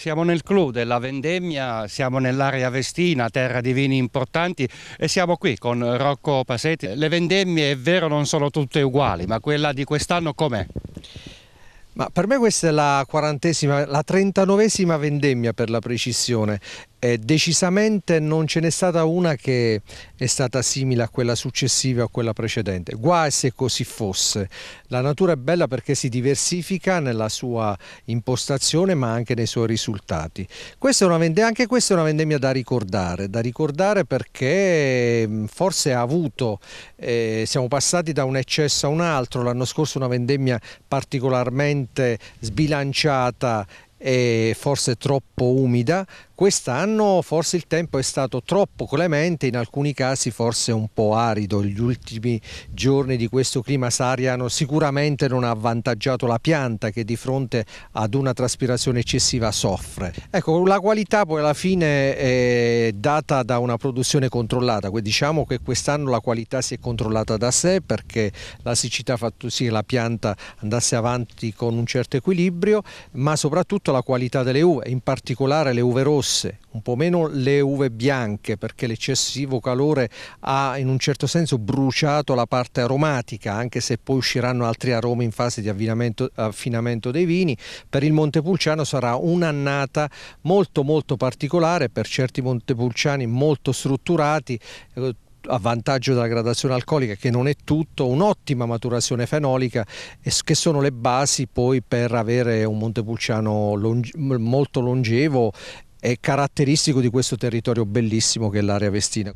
Siamo nel clou della vendemmia, siamo nell'area vestina, terra di vini importanti e siamo qui con Rocco Pasetti. Le vendemmie è vero non sono tutte uguali, ma quella di quest'anno com'è? Ma per me questa è la quarantesima, la trentanovesima vendemmia per la precisione eh, decisamente non ce n'è stata una che è stata simile a quella successiva o a quella precedente. Guai se così fosse. La natura è bella perché si diversifica nella sua impostazione ma anche nei suoi risultati. Questa vendemia, anche questa è una vendemmia da ricordare, da ricordare perché mm, forse ha avuto, eh, siamo passati da un eccesso a un altro, l'anno scorso una vendemmia particolarmente sbilanciata e forse troppo umida, Quest'anno forse il tempo è stato troppo clemente, in alcuni casi forse un po' arido. Gli ultimi giorni di questo clima sariano sicuramente non ha avvantaggiato la pianta che di fronte ad una traspirazione eccessiva soffre. Ecco, la qualità poi alla fine è data da una produzione controllata. Diciamo che quest'anno la qualità si è controllata da sé perché la siccità ha fatto sì che la pianta andasse avanti con un certo equilibrio, ma soprattutto la qualità delle uve, in particolare le uve rosse rosse, un po' meno le uve bianche perché l'eccessivo calore ha in un certo senso bruciato la parte aromatica, anche se poi usciranno altri aromi in fase di affinamento dei vini. Per il Montepulciano sarà un'annata molto molto particolare, per certi Montepulciani molto strutturati, eh, a vantaggio della gradazione alcolica che non è tutto, un'ottima maturazione fenolica che sono le basi poi per avere un Montepulciano longe molto longevo è caratteristico di questo territorio bellissimo che è l'area vestina.